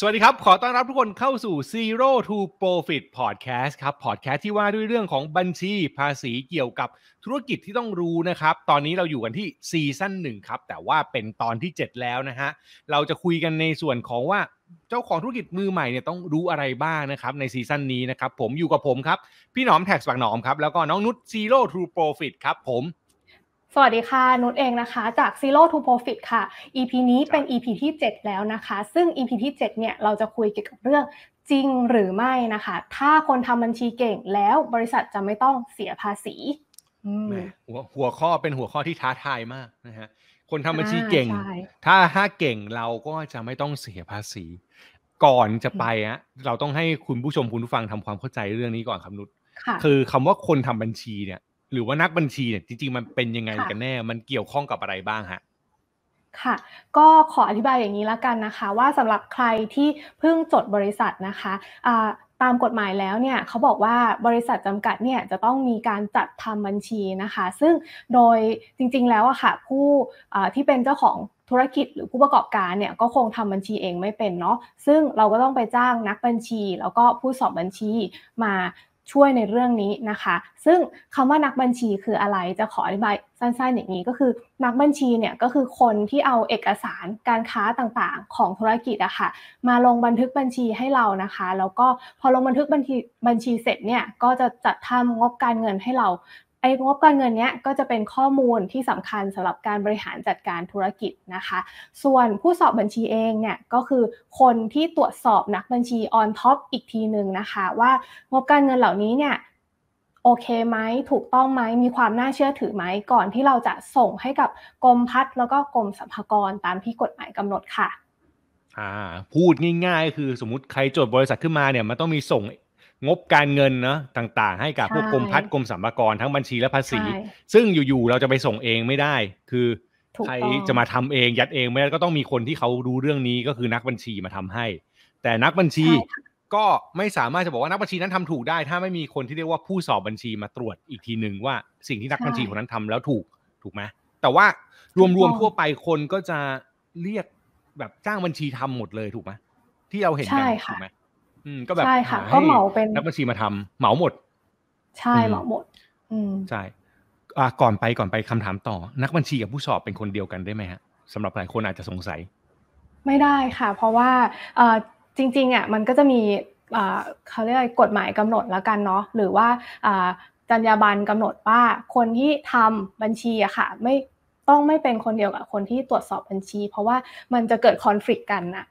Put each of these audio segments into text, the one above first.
สวัสดีครับ ขอต้อนรับทุกคนเข้าสู่ Zero to Profit Podcast ครับ Podcast ที่ว่าด้วยเรื่องของบัญชีภาษีเกี่ยวกับธุรกิจที่ต้องรู้นะครับ ตอนนี้เราอยู่กันที่ซีซั่นหนึ่งครับแต่ว่าเป็นตอนที่ 7 แล้วนะฮะ เราจะคุยกันในส่วนของว่าเจ้าของธุรกิจมือใหม่เนี่ยต้องรู้อะไรบ้างนะครับในซีซั่นนี้นะครับ ผมอยู่กับผมครับ พี่หนอมแท็กสปักหนอมครับแล้วก็น้องนุช Zero to Profit ครับผมสวัสดีค่ะนุชเองนะคะจาก Zero to Profit ค่ะ EP นี้เป็น EP ที่7 แล้วนะคะ ซึ่ง EP ที่7เนี่ยเราจะคุยเกี่ยวกับเรื่องจริงหรือไม่นะคะ ถ้าคนทำบัญชีเก่ง แล้วบริษัทจะไม่ต้องเสียภาษีหัวหัวข้อเป็นหัวข้อที่ท้าทายมากนะฮะคนทำบัญชีเก่ง ถ้าถ้าเก่งเราก็จะไม่ต้องเสียภาษี ก่อนจะไปอะเราต้องให้คุณผู้ชมคุณผู้ฟังทำความเข้าใจเรื่องนี้ก่อนครับนุชคือคำว่าคนทำบัญชีเนี่ยหรือว่านักบัญชีเนี่ยจริงๆมันเป็นยังไง กันแน่ มันเกี่ยวข้องกับอะไรบ้างฮะค่ะก็ขออธิบายอย่างนี้ละกันนะคะว่าสำหรับใครที่เพิ่งจดบริษัทนะคะะตามกฎหมายแล้วเนี่ยเขาบอกว่าบริษัทจำกัดเนี่ยจะต้องมีการจัดทำบัญชีนะคะซึ่งโดยจริงๆแล้วอะค่ะ ผู้ที่เป็นเจ้าของธุรกิจหรือผู้ประกอบการเนี่ยก็คงทำบัญชีเองไม่เป็นเนาะซึ่งเราก็ต้องไปจ้างนักบัญชีแล้วก็ผู้สอบบัญชีมาช่วยในเรื่องนี้นะคะ ซึ่งคำว่านักบัญชีคืออะไรจะขออธิบายสั้นๆ อย่างนี้ ก็คือนักบัญชีเนี่ยก็คือคนที่เอาเอกสารการค้าต่างๆของธุรกิจอะคะ่ะมาลงบันทึกบัญชีให้เรานะคะ แล้วก็พอลงบันทึกบัญชีบัญชีเสร็จเนี่ยก็จะจัดทำงบการเงินให้เราไอ้งบการเงินเนี้ยก็จะเป็นข้อมูลที่สำคัญสำหรับการบริหารจัดการธุรกิจนะคะ ส่วนผู้สอบบัญชีเองเนี่ยก็คือคนที่ตรวจสอบนักบัญชีออนท็อปอีกทีหนึ่งนะคะ ว่างบการเงินเหล่านี้เนี่ยโอเคไหมถูกต้องไหมมีความน่าเชื่อถือไหมก่อนที่เราจะส่งให้กับกรมพัฒน์แล้วก็กรมสรรพากรตามที่กฎหมายกำหนดค่ะอ่าพูดง่ายๆคือสมมติใครจดบริษัทขึ้นมาเนี่ยมันต้องมีส่งงบการเงินเนาะต่างๆ ให้กับพวกกรมพัฒน์กรมสรรพากรทั้งบัญชีและภาษี ซึ่งอยู่ๆเราจะไปส่งเองไม่ได้ คือใครจะมาทำเองยัดเองไม่ได้ก็ต้องมีคนที่เขารู้เรื่องนี้ก็คือนักบัญชีมาทำให้ แต่นักบัญชีก็ไม่สามารถจะบอกว่านักบัญชีนั้นทำถูกได้ ถ้าไม่มีคนที่เรียกว่าผู้สอบบัญชีมาตรวจอีกทีหนึ่งว่า สิ่งที่นักบัญชีคนนั้นทำแล้วถูกถูกไหมแต่ว่ารวมๆทั่วไปคนก็จะเรียกแบบจ้างบัญชีทำหมดเลยถูกไหมที่เราเห็นกันถูกไหมอืมก็แบบใช่ค่ะก็เหมาเป็นนักบัญชีมาทำ เหมาหมดใช่เหมาหมด อืมใช่ก่อนไปก่อนไปคำถามต่อนักบัญชีกับผู้สอบเป็นคนเดียวกันได้ไหมฮะสำหรับหลายคนอาจจะสงสัย ไม่ได้ค่ะ เพราะว่าจริงๆอ่ะมันก็จะมีเขาเรียกกฎหมายกำหนดแล้วกันเนาะหรือว่าจรรยาบรรณกำหนดว่าคนที่ทำบัญชีอะค่ะ ไม่ต้องไม่เป็นคนเดียวกับคนที่ตรวจสอบบัญชีเพราะว่ามันจะเกิดคอนฟ lict กันนะ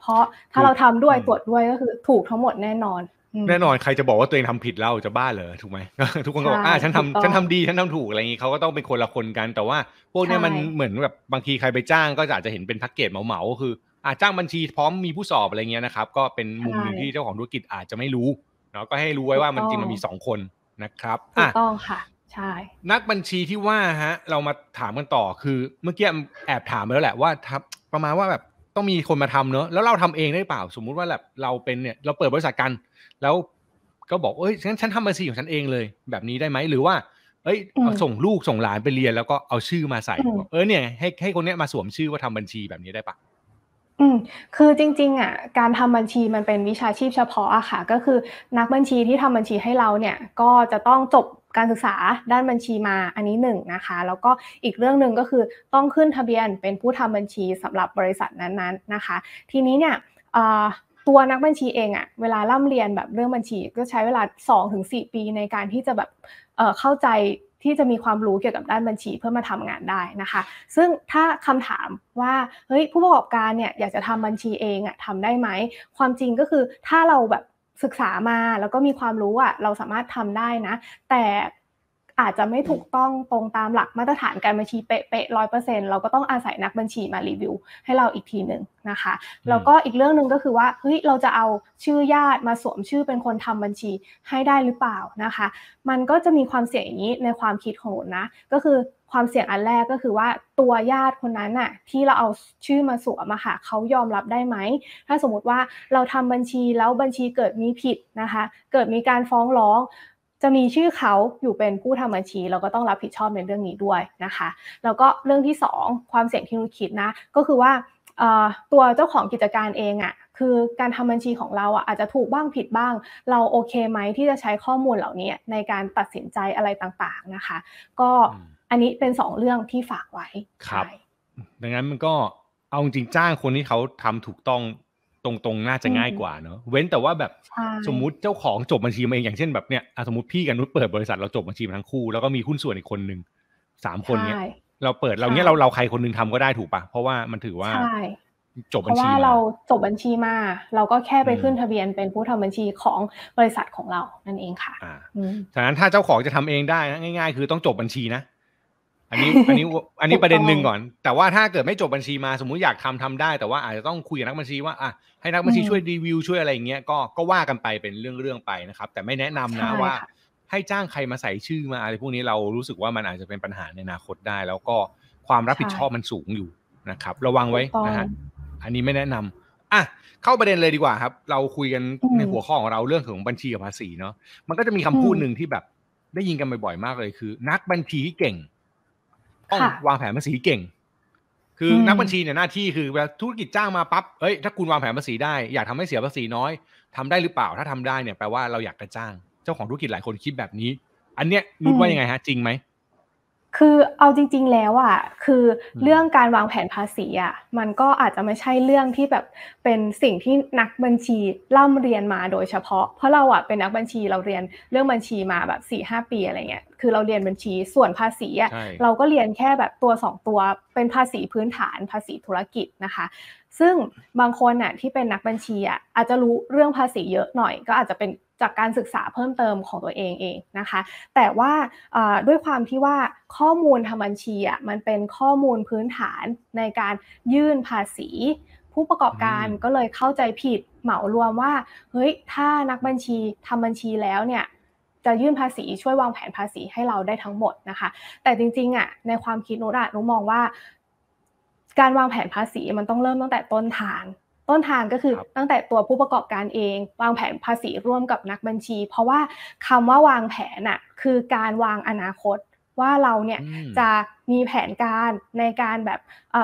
เพราะถ้าเราทำด้วยตรวจด้วยก็คือถูกทั้งหมดแน่นอน แน่นอนใครจะบอกว่าตัวเองทำผิดเล่าจะบ้าเหรอถูกไหมทุกคนก็บอกอ่าฉันทำฉันทำดีฉันทำถูกอะไรอย่างนี้เขาก็ต้องเป็นคนละคนกัน แต่ว่าพวกนี้มันเหมือนแบบบางทีใครไปจ้างก็อาจจะเห็นเป็นแพ็กเกจเหมาๆคืออาจ้างบัญชีพร้อมมีผู้สอบอะไรเงี้ยนะครับก็เป็นมุมหนึ่งที่เจ้าของธุรกิจอาจจะไม่รู้เนาะก็ให้รู้ไว้ว่ามันจริงมันมีสองคนนะครับถูกต้องค่ะใช่นักบัญชีที่ว่าฮะเรามาถามกันต่อคือเมื่อกี้แอบถามไปแล้วแหละว่าประมาณว่าแบบต้องมีคนมาทำเนอะแล้วเราทำเองได้เปล่า สมมุติว่าแบบเราเป็นเนี่ยเราเปิดบริษัทกัน แล้วก็บอกเอ้ยงั้นฉันทำบัญชีของฉันเองเลย แบบนี้ได้ไหม หรือว่าเอ้ยส่งลูกส่งหลานไปเรียนแล้วก็เอาชื่อมาใส่ เออเนี่ยให้ให้คนเนี้ยมาสวมชื่อว่าทำบัญชีแบบนี้ได้ปะ อืมคือจริง ๆอ่ะการทำบัญชีมันเป็นวิชาชีพเฉพาะอะค่ะก็คือนักบัญชีที่ทำบัญชีให้เราเนี่ยก็จะต้องจบการศึกษาด้านบัญชีมาอันนี้หนึ่งนะคะ แล้วก็อีกเรื่องหนึ่งก็คือต้องขึ้นทะเบียนเป็นผู้ทำบัญชีสำหรับบริษัทนั้นๆนะคะ ทีนี้เนี่ยตัวนักบัญชีเองอะเวลาร่าเรียนแบบเรื่องบัญชี ก็ใช้เวลา 2-4 ปีในการที่จะแบบเเข้าใจที่จะมีความรู้เกี่ยวกับด้านบัญชี เพื่อมาทำงานได้นะคะ ซึ่งถ้าคำถามว่าเฮ้ยผู้ประกอบการเนี่ยอยากจะทำบัญชีเองอะทำได้ไหมความจริงก็คือถ้าเราแบบศึกษามา แล้วก็มีความรู้อะเราสามารถทำได้นะแต่อาจจะไม่ถูกต้องตรงตามหลักมาตรฐานการบัญชีเป๊ะร้อยเปอร์เซ็นต์เราก็ต้องอาศัยนักบัญชีมารีวิวให้เราอีกทีหนึ่งนะคะแล้วก็อีกเรื่องหนึ่งก็คือว่าเฮ้ยเราจะเอาชื่อญาติมาสวมชื่อเป็นคนทำบัญชีให้ได้หรือเปล่านะคะ มันก็จะมีความเสี่ยงอย่างนี้ในความคิดของหนนะก็คือความเสี่ยงอันแรกก็คือว่าตัวญาติคนนั้นน่ะที่เราเอาชื่อมาสวมอะค่ะเขายอมรับได้ไหม ถ้าสมมติว่าเราทำบัญชีแล้วบัญชีเกิดมีผิดนะคะ เกิดมีการฟ้องร้อง จะมีชื่อเขาอยู่เป็นผู้ทำบัญชี เราก็ต้องรับผิดชอบในเรื่องนี้ด้วยนะคะแล้วก็เรื่องที่2ความเสี่ยงที่นุคิดนะก็คือว่าตัวเจ้าของกิจการเองอะ่ะคือการทำบัญชีของเราอ่ะอาจจะถูกบ้างผิดบ้าง เราโอเคไหมที่จะใช้ข้อมูลเหล่านี้ในการตัดสินใจอะไรต่างๆนะคะ ก็อันนี้เป็นสองเรื่องที่ฝากไว้ ครับ ดังนั้นมันก็ เอาจริงจ้างคนที่เขาทำถูกต้องตรงๆน่าจะง่ายกว่าเนาะ เว้นแต่ว่าแบบสมมุติเจ้าของจบบัญชีมาเองอย่างเช่นแบบเนี้ยสมมติพี่กับนุชเปิดบริษัท เราจบบัญชีมาทั้งคู่แล้วก็มีหุ้นส่วนอีกคนหนึ่งสามคนเนี้ยเราเปิดเราเนี้ยเราเราใครคนนึงทำก็ได้ถูกปะเพราะว่ามันถือว่าจบบัญชีเพราะว่าเราจบบัญชีมาเราก็แค่ไปขึ้นทะเบียนเป็นผู้ทำบัญชีของบริษัทของเรา นั่นเองค่ะอ่าฉะนั้นถ้าเจ้าของจะทำเองได้ง่ายๆ คือต้องจบบัญชีนะอันนี้อันนี้อันนี้ประเด็นหนึ่งก่อน แต่ว่าถ้าเกิดไม่จบบัญชีมาสมมุติอยากทำทำได้แต่ว่าอาจจะต้องคุยกับนักบัญชีว่าอ่ะให้นักบัญชีช่วยรีวิวช่วยอะไรอย่างเงี้ยก็ก็ว่ากันไปเป็นเรื่องๆไปนะครับ แต่ไม่แนะนำนะว่าให้จ้างใครมาใส่ชื่อมาอะไรพวกนี้เรารู้สึกว่ามันอาจจะเป็นปัญหาในอนาคตได้ แล้วก็ความรับผิดชอบมันสูงอยู่นะครับระวังไว้นะฮะอันนี้ไม่แนะนำอ่ะเข้าประเด็นเลยดีกว่าครับเราคุยกันในหัวข้อของเราเรื่องของบัญชีกับภาษีเนาะมันก็จะมีคำพูดหนึ่งที่แบบได้ยินกันบ่อยๆมากเลยคือ นักบัญชีที่เก่งต้องวางแผนภาษีเก่ง คือนักบัญชีเนี่ย หน้าที่คือเวลาธุรกิจจ้างมาปั๊บเอ้ยถ้าคุณวางแผนภาษีได้อยากทำให้เสียภาษีน้อย ทำได้หรือเปล่าถ้าทำได้เนี่ยแปลว่าเราอยากจะจ้าง เจ้าของธุรกิจหลายคนคิดแบบนี้ อันเนี้ยนุกว่ายังไงฮะ จริงไหมคือเอาจริง ๆแล้วอ่ะคือเรื่องการวางแผนภาษีอ่ะมันก็อาจจะไม่ใช่เรื่องที่แบบเป็นสิ่งที่นักบัญชีเล่าเรียนมาโดยเฉพาะ เพราะเราอ่ะเป็นนักบัญชีเราเรียนเรื่องบัญชีมาแบบ4ี่หปีอะไรเงี้ยคือเราเรียนบัญชีส่วนภาษีอ่ะเราก็เรียนแค่แบบตัว2ตัวเป็นภาษีพื้นฐานภาษีธุรกิจนะคะ ซึ่งบางคนอ่ะที่เป็นนักบัญชีอ่ะอาจจะรู้เรื่องภาษีเยอะหน่อย ก็อาจจะเป็นจากการศึกษาเพิ่มเติมของตัวเองเองนะคะ แต่ว่าด้วยความที่ว่าข้อมูลทำบัญชีอ่ะมันเป็นข้อมูลพื้นฐานในการยื่นภาษี ผู้ประกอบการก็เลยเข้าใจผิดเหมารวมว่าเฮ้ยถ้านักบัญชีทำบัญชีแล้วเนี่ยจะยื่นภาษีช่วยวางแผนภาษีให้เราได้ทั้งหมดนะคะ แต่จริงๆอ่ะในความคิดนุชอะนุมองว่า การวางแผนภาษีมันต้องเริ่มตั้งแต่ต้นทางต้นทางก็คือตั้งแต่ตัวผู้ประกอบการเอง วางแผนภาษีร่วมกับนักบัญชี เพราะว่าคำว่าวางแผนอะคือการวางอนาคต ว่าเราเนี่ยจะมีแผนการในการแบบ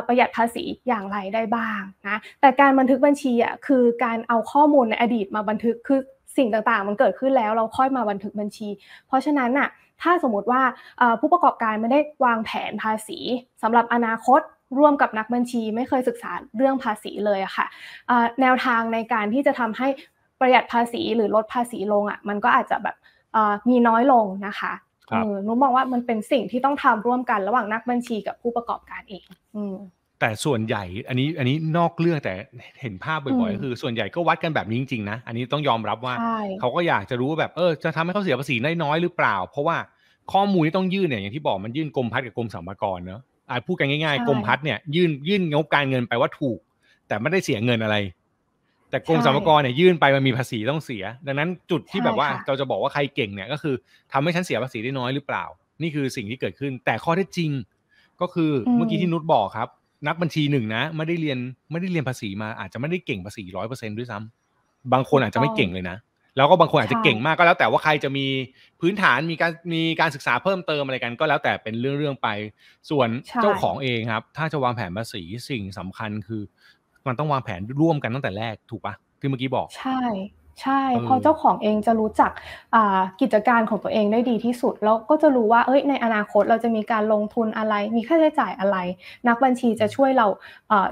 ประหยัดภาษีอย่างไรได้บ้างนะแต่การบันทึกบัญชีอ่ะคือการเอาข้อมูลในอดีตมาบันทึกคือสิ่งต่างๆ มันเกิดขึ้นแล้วเราค่อยมาบันทึกบัญชี เพราะฉะนั้นอ่ะถ้าสมมติว่าผู้ประกอบการไม่ได้วางแผนภาษี สำหรับอนาคตร่วมกับนักบัญชีไม่เคยศึกษาเรื่องภาษีเลยอะค่ะ แนวทางในการที่จะทำให้ประหยัดภาษีหรือลดภาษีลงอะมันก็อาจจะแบบมีน้อยลงนะคะนุ้มมองว่ามันเป็นสิ่งที่ต้องทำร่วมกันระหว่างนักบัญชีกับผู้ประกอบการเองแต่ส่วนใหญ่อันนี้อันนี้นอกเรื่องแต่เห็นภาพบ่อยๆคือ ส่วนใหญ่ก็วัดกันแบบนี้จริงๆนะอันนี้ต้องยอมรับว่าเขาก็อยากจะรู้แบบเออจะทำให้เขาเสียภาษีน้อยๆหรือเปล่า เพราะว่าข้อมูลที่ต้องยื่นเนี่ยอย่างที่บอกมันยื่นกรมพัฒน์กับกรมสรรพากรเนอะอาจพูดกันง่ายๆกรมพัฒน์เนี่ยยื่นยื่นงบการเงินไปว่าถูก แต่ไม่ได้เสียเงินอะไร แต่กรมสรรพากรเนี่ยยื่นไปมันมีภาษีต้องเสีย ดังนั้นจุดที่แบบว่าเราจะบอกว่าใครเก่งเนี่ย ก็คือทำให้ฉันเสียภาษีได้น้อยหรือเปล่านี่คือสิ่งที่เกิดขึ้น แต่ข้อที่จริง ก็คือเมื่อกี้ที่นุชบอกครับ นักบัญชีหนึ่งนะ ไม่ได้เรียนไม่ได้เรียนภาษีมาอาจจะไม่ได้เก่งภาษีร้อยเปอร์เซ็นด้วยซ้ำ บางคนอาจจะไม่เก่งเลยนะแล้วก็บางคนอาจจะเก่งมากก็แล้วแต่ว่าใครจะมีพื้นฐานมีการมีการศึกษาเพิ่มเติมอะไรกัน ก็แล้วแต่เป็นเรื่องเรื่องไปส่วนเจ้าของเองครับ ถ้าจะวางแผนภาษีสิ่งสำคัญคือมันต้องวางแผนร่วมกันตั้งแต่แรกถูกปะที่เมื่อกี้บอกใช่ ใช่ พอเจ้าของเองจะรู้จักกิจการของตัวเองได้ดีที่สุด แล้วก็จะรู้ว่าเอ้ยในอนาคตเราจะมีการลงทุนอะไร มีค่าใช้จ่ายอะไร นักบัญชีจะช่วยเรา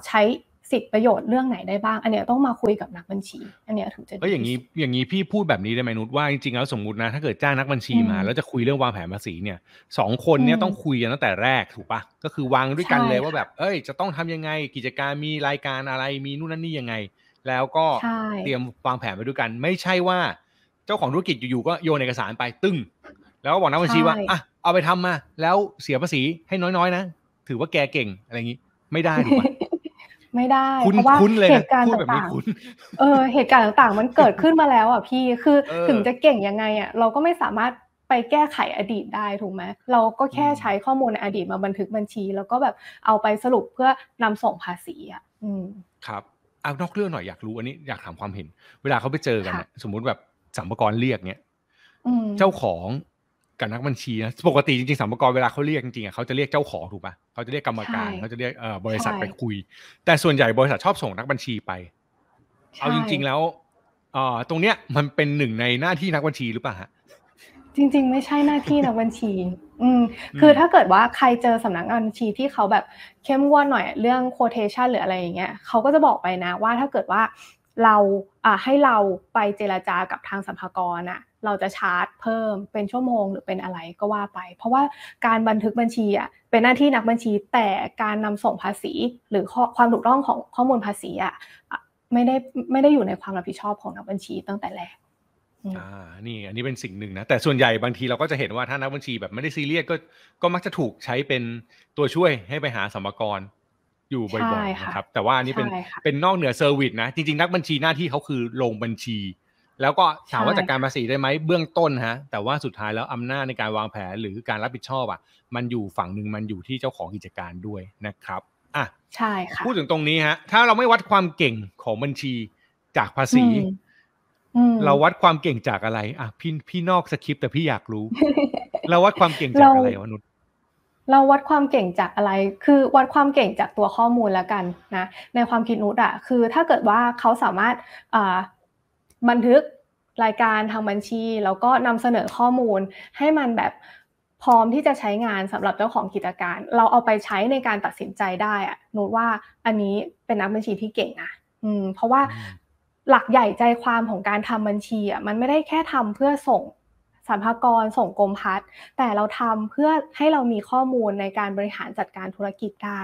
ใช้สิทธิประโยชน์เรื่องไหนได้บ้าง อันนี้ต้องมาคุยกับนักบัญชี อันนี้ถึงจะก็อย่างนี้อย่างนี้พี่พูดแบบนี้ได้ไหมนุชว่าจริงๆแล้วสมมตินะถ้าเกิดจ้างนักบัญชีมาแล้วจะคุยเรื่องวางแผนภาษีเนี่ยสองคนเนี่ยต้องคุยกันตั้งแต่แรกถูกปะก็คือวางด้วยกันเลยว่าแบบเอ้ยจะต้องทำยังไงกิจการมีรายการอะไรมีนู่นนั่นนี่ยังไง แล้วก็เตรียมวางแผนไปด้วยกัน ไม่ใช่ว่าเจ้าของธุรกิจอยู่ๆก็โยนเอกสารไปตึ้งแล้วก็บอกนักบัญชีว่าอ่ะเอาไปทำมา แล้วเสียภาษีให้น้อยๆ นะถือว่าแกเก่งอะไรอย่างนี้ไม่ได้ถูกปะมไม่ได้เพราะว่าเหตุการณ์ต่างๆเออเหตุการณ์ต่างๆ มันเกิดขึ้นมาแล้วอ่ะพี่คือถึงจะเก่งยังไง อ่ะ เราก็ไม่สามารถไปแก้ไขอดีตได้ถูกไหมเราก็แค่ใช้ข้อมูลอดีตมาบันทึกบัญชี แล้วก็แบบเอาไปสรุปเพื่อนำส่งภาษีอ่ะครับเอานอกเรื่องหน่อยอยากรู้อันนี้อยากถามความเห็น เวลาเขาไปเจอกันสมมุติแบบสัมภาระเรียกเนี้ยเจ้าของกับนักบัญชีนะปกติจริงๆสัรภาระเวลาเขาเรียกจริงๆเขาจะเรียกเจ้าของถูกปะเขาจะเรียกกรรมการเขาจะเรียกบริษัทไปคุย แต่ส่วนใหญ่บริษัทชอบส่งนักบัญชีไปเอาจริงๆแล้วตรงเนี้ยมันเป็นหนึ่งในหน้าที่นักบัญชีหรือเปล่าฮะจริง ๆ ไม่ใช่หน้าที่นักบัญชี อืม คือถ้าเกิดว่าใครเจอสำนักงานบัญชีที่เขาแบบเข้มงวดหน่อยเรื่องโคเทชันหรืออะไรอย่างเงี้ยเขาก็จะบอกไปนะ ว่าถ้าเกิดว่าเราให้เราไปเจรจากับทางสัมภาระอะเราจะชาร์จเพิ่มเป็นชั่วโมงหรือเป็นอะไรก็ว่าไป เพราะว่าการบันทึกบัญชีอ่ะเป็นหน้าที่นักบัญชี แต่การนำส่งภาษีหรือความถูกต้องของข้อมูลภาษีอ่ะไม่ได้ไม่ได้อยู่ในความรับผิดชอบของนักบัญชีตั้งแต่แรกอ่านี่อันนี้เป็นสิ่งหนึ่งนะ แต่ส่วนใหญ่บางทีเราก็จะเห็นว่าถ้านักบัญชี แบบไม่ได้ซีเรียสก็ก็มักจะถูกใช้เป็นตัวช่วยให้ไปหาสัมภาระอยู่บ่อยๆนะครับแต่ว่านี่เป็นเป็นนอกเหนือเซอร์วิสนะจริง ๆ นักบัญชีหน้าที่เขาคือลงบัญชี แล้วก็ถามว่าจัดการภาษีได้ไหมเบื้องต้นฮะแต่ว่าสุดท้ายแล้วอำนาจในการวางแผนหรือการรับผิดชอบอ่ะ มันอยู่ฝั่งหนึ่งมันอยู่ที่เจ้าของกิจการด้วยนะครับอ่ะใช่ค่ะพูดถึงตรงนี้ฮะ ถ้าเราไม่วัดความเก่งของบัญชีจากภาษีเราวัดความเก่งจากอะไรอ่ะพี่พี่นอกสคริปต์แต่พี่อยากรู้ เราวัดความเก่งจากอะไรมนุษ์เราวัดความเก่งจากอะไร คือวัดความเก่งจากตัวข้อมูลแล้วกันนะ ในความคิดนุชอะคือ ถ้าเกิดว่าเขาสามารถบันทึกรายการทางบัญชี แล้วก็นำเสนอข้อมูลให้มันแบบพร้อมที่จะใช้งานสำหรับเจ้าของกิจการ เราเอาไปใช้ในการตัดสินใจได้อะนุชว่าอันนี้เป็นนักบัญชีที่เก่งนะอืมเพราะว่าหลักใหญ่ใจความของการทำบัญชีอ่ะมันไม่ได้แค่ทำเพื่อส่งสรรพากรส่งกรมพัฒน์แต่เราทำเพื่อให้เรามีข้อมูลในการบริหารจัดการธุรกิจได้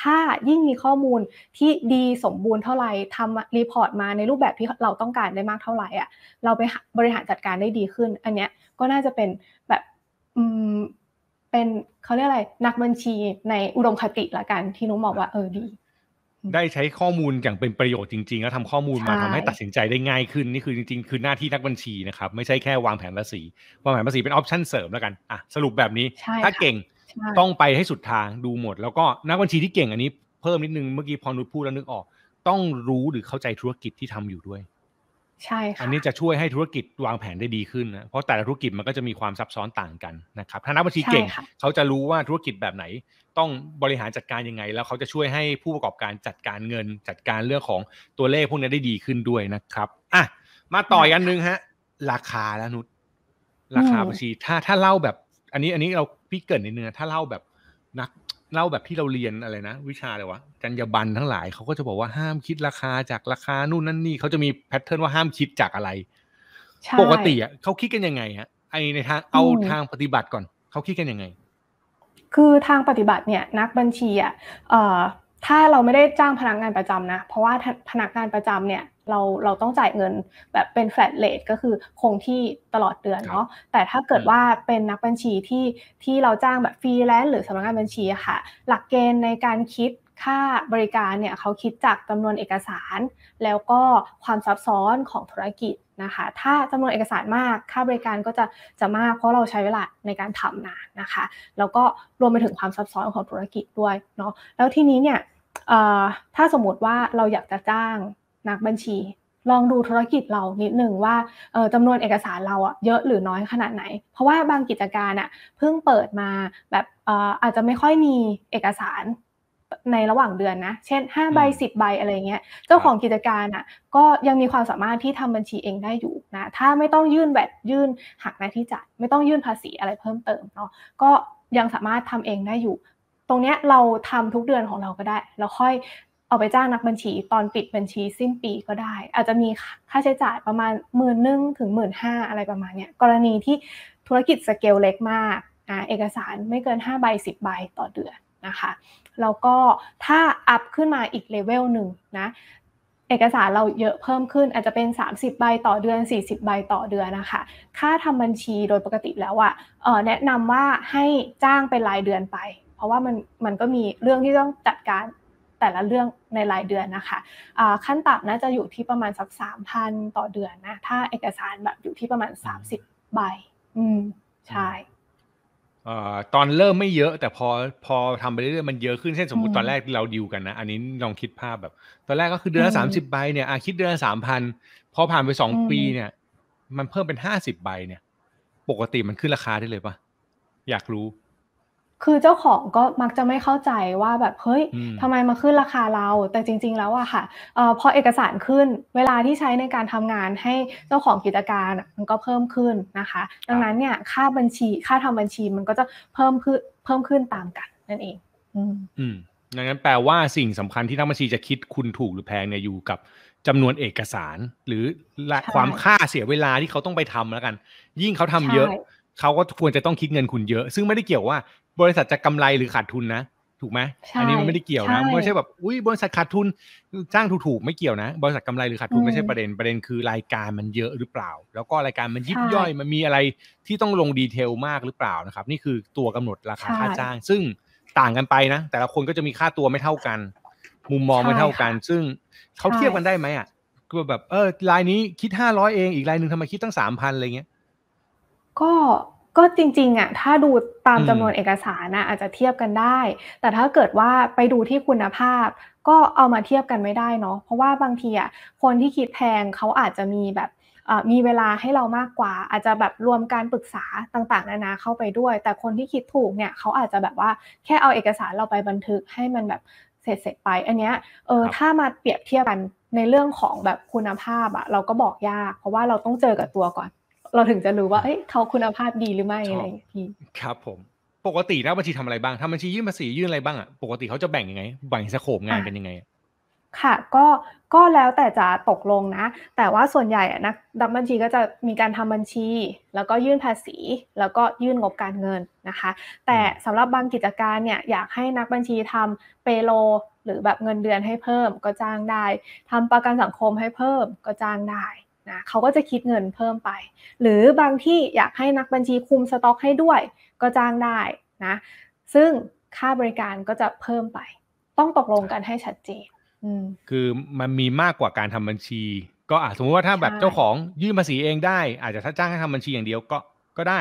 ถ้ายิ่งมีข้อมูลที่ดีสมบูรณ์เท่าไหร่ทำรีพอร์ตมาในรูปแบบที่เราต้องการได้มากเท่าไหร่อ่ะเราไปบริหารจัดการได้ดีขึ้น อันเนี้ยก็น่าจะเป็นแบบอืมเป็นเขาเรียกอะไรนักบัญชีในอุดมคติละกันที่นุ้มบอกว่าเออดีได้ใช้ข้อมูลอย่างเป็นประโยชน์จริงๆแล้วทำข้อมูลมาทำให้ตัดสินใจได้ง่ายขึ้น นี่คือจริงๆคือหน้าที่นักบัญชีนะครับไม่ใช่แค่วางแผนภาษีวางแผนภาษีเป็นออปชั่นเสริมแล้วกันอ่ะสรุปแบบนี้ถ้าเก่งต้องไปให้สุดทางดูหมด แล้วก็นักบัญชีที่เก่งอันนี้เพิ่มนิดนึงเมื่อกี้พอนุชพูดแล้วนึกออก ต้องรู้หรือเข้าใจธุรกิจที่ทำอยู่ด้วยช่ค่ะอันนี้จะช่วยให้ธุรกิจวางแผนได้ดีขึ้นนะ เพราะแต่ละธุรกิจมันก็จะมีความซับซ้อนต่างกันนะครับถ้านักบัญชีเก่ง เขาจะรู้ว่าธุรกิจแบบไหน ต้องบริหารจัดการยังไง แล้วเขาจะช่วยให้ผู้ประกอบการจัดการเงินจัดการเรื่องของตัวเลขพวกนี้ได้ดีขึ้นด้วยนะครับ อ่ะมาต่อยันหนึ่งฮะ ราคาแล้วนุชราคาบัญชี ถ้าถ้าเล่าแบบ อันนี้อันนี้เราพี่เกิดในเนื้อถ้าเล่าแบบนักเล่าแบบที่เราเรียนอะไรนะ วิชาเลยวะจัญญบันทั้งหลายเขาก็จะบอกว่าห้ามคิดราคาจากราคานู่นนั่นนี่ เขาจะมีแพทเทิร์นว่าห้ามคิดจากอะไรปกติอ่ะเขาคิดกันยังไงฮะไอในทางเอาทางปฏิบัติก่อน เขาคิดกันยังไง คือทางปฏิบัติเนี่ยนักบัญชีอ่ะถ้าเราไม่ได้จ้างพนักงานประจำนะเพราะว่าพนักงานประจำเนี่ยเรา เราต้องจ่ายเงินแบบเป็นแฟลตเลทก็คือคงที่ตลอดเดือนเนาะ แต่ถ้าเกิดว่าเป็นนักบัญชีที่ที่เราจ้างแบบฟรีแลนซ์หรือสำนักงานบัญชีค่ะ หลักเกณฑ์ในการคิดค่าบริการเนี่ยเขาคิดจากจำนวนเอกสาร แล้วก็ความซับซ้อนของธุรกิจนะคะ ถ้าจำนวนเอกสารมากค่าบริการก็จะจะมาก เพราะเราใช้เวลาในการทำนานนะคะ แล้วก็รวมไปถึงความซับซ้อนของธุรกิจด้วยเนาะ แล้วทีนี้เนี่ยถ้าสมมติว่าเราอยากจะจ้างนักบัญชีลองดูธุรกิจเรานิดหนึ่งว่าจำนวนเอกสารเราอะเยอะหรือน้อยขนาดไหน เพราะว่าบางกิจการอะเพิ่งเปิดมาแบบอาจจะไม่ค่อยมีเอกสารในระหว่างเดือนนะเช่น5ใบ10 ใบอะไรเงี้ยเจ้าของกิจการอ่ะก็ยังมีความสามารถที่ทำบัญชีเองได้อยู่นะถ้าไม่ต้องยื่นแบบยื่นหักหน้าที่จ่ายไม่ต้องยื่นภาษีอะไรเพิ่มเติมเนาะก็ยังสามารถทำเองได้อยู่ ตรงเนี้ยเราทำทุกเดือนของเราก็ได้ เราค่อยเอาไปจ้างนักบัญชีตอนปิดบัญชีสิ้นปีก็ได้ อาจจะมีค่าใช้จ่ายประมาณหมื่นหนึ่งถึงหมื่นห้าอะไรประมาณเนี้ยกรณีที่ธุรกิจสเกลเล็กมากอ่าเอกสารไม่เกิน5ใบ10 ใบต่อเดือนนะคะแล้วก็ถ้าอัพขึ้นมาอีกเลเวลหนึ่งนะเอกสารเราเยอะเพิ่มขึ้นอาจจะเป็น 30 ใบต่อเดือน 40 ใบต่อเดือนนะคะค่าทำบัญชีโดยปกติแล้วอะ่ะแนะนำว่าให้จ้างเป็นรายเดือนไป เพราะว่ามันมันก็มีเรื่องที่ต้องจัดการแต่ละเรื่องในรายเดือนนะคะะขั้นต่ำน่าจะอยู่ที่ประมาณสักสามพันต่อเดือนนะถ้าเอกสารแบบอยู่ที่ประมาณสามสิบใบ อืมใช่ตอนเริ่มไม่เยอะ แต่พอพอทำไปเรื่อยๆมันเยอะขึ้นเช่นสมมติตอนแรกเราดิวกันนะอันนี้ลองคิดภาพแบบตอนแรกก็คือเดือนละสามสิบใบเนี่ยอคิดเดือนละสามพันพอผ่านไปสองปีเนี่ย มันเพิ่มเป็นห้าสิบใบเนี่ย ปกติมันขึ้นราคาได้เลยปะอยากรู้คือเจ้าของก็มักจะไม่เข้าใจว่า แบบเฮ้ยทำไมมาขึ้นราคาเรา แต่จริง ๆแล้วอะค่ะเออพอเอกสารขึ้น เวลาที่ใช้ในการทำงานให้เจ้าของกิจการมันก็เพิ่มขึ้นนะคะ ดังนั้นเนี่ยค่าบัญชีค่าทำบัญชีมันก็จะเพิ่มขึ้นเพิ่มขึ้นตามกันนั่นเองอืมดังนั้นแปลว่าสิ่งสำคัญที่นักบัญชีจะคิดคุณถูกหรือแพงเนี่ยอยู่กับจำนวนเอกสาร หรือความค่าเสียเวลาที่เขาต้องไปทำแล้วกัน ยิ่งเขาทำเยอะ เขาก็ควรจะต้องคิดเงินคุณเยอะ ซึ่งไม่ได้เกี่ยวว่าบริษัทจะกำไรหรือขาดทุนนะถูกไหมอันนี้มันไม่ได้เกี่ยวนะไม่ใช่แบบอุ้ยบริษัทขาดทุนจ้างถูกๆไม่เกี่ยวนะ บริษัทกำไรหรือขาดทุนไม่ใช่ประเด็นประเด็นคือรายการมันเยอะหรือเปล่า แล้วก็รายการมันยิบย่อยมันมีอะไรที่ต้องลงดีเทลมากหรือเปล่านะครับ นี่คือตัวกำหนดราคาค่าจ้าง ซึ่งต่างกันไปนะแต่ละคนก็จะมีค่าตัวไม่เท่ากันมุมมองไม่เท่ากัน ซึ่งเขาเทียบกันได้ไหมอ่ะก็แบบเออรายนี้คิดห้าร้อยเองอีกรายหนึ่งทำไมคิดตั้งสามพันอะไรเงี้ยก็ก็จริงๆอ่ะถ้าดูตามจำนวนเอกสารนะอาจจะเทียบกันได้ แต่ถ้าเกิดว่าไปดูที่คุณภาพก็เอามาเทียบกันไม่ได้เนาะเพราะว่าบางทีอ่ะคนที่คิดแพงเขาอาจจะมีแบบมีเวลาให้เรามากกว่า อาจจะแบบรวมการปรึกษาต่างๆนานาเข้าไปด้วย แต่คนที่คิดถูกเนี่ยเขาอาจจะแบบว่าแค่เอาเอกสารเราไปบันทึกให้มันแบบเสร็จๆไป อันเนี้ยเออถ้ามาเปรียบเทียบกันในเรื่องของแบบคุณภาพอะเราก็บอกยาก เพราะว่าเราต้องเจอกับตัวก่อนเราถึงจะรู้ว่า เอ้ยเขาคุณภาพดีหรือไม่อะไรพี่ ครับผม ปกตินักบัญชีทำอะไรบ้างทำบัญชียื่นภาษียื่นอะไรบ้างอ่ะ ปกติเขาจะแบ่งยังไง แบ่งสโคปงานกันยังไง ค่ะ ก็ ก็แล้วแต่จะตกลงนะ แต่ว่าส่วนใหญ่นะดับบัญชีก็จะมีการทำบัญชี แล้วก็ยื่นภาษี แล้วก็ยื่นงบการเงินนะคะ แต่สำหรับบางกิจการเนี่ยอยากให้นักบัญชีทำเปโล หรือแบบเงินเดือนให้เพิ่ม ก็จ้างได้ ทำประกันสังคมให้เพิ่ม ก็จ้างได้นะเขาก็จะคิดเงินเพิ่มไป หรือบางที่อยากให้นักบัญชีคุมสต็อกให้ด้วย ก็จ้างได้นะ ซึ่งค่าบริการก็จะเพิ่มไป ต้องตกลงกันให้ชัดเจนคือมันมีมากกว่าการทำบัญชี ก็อาจสมมติว่าถ้าแบบเจ้าของยื่นภาษีเองได้ อาจจะถ้าจ้างให้ทำบัญชีอย่างเดียวก็ก็ได้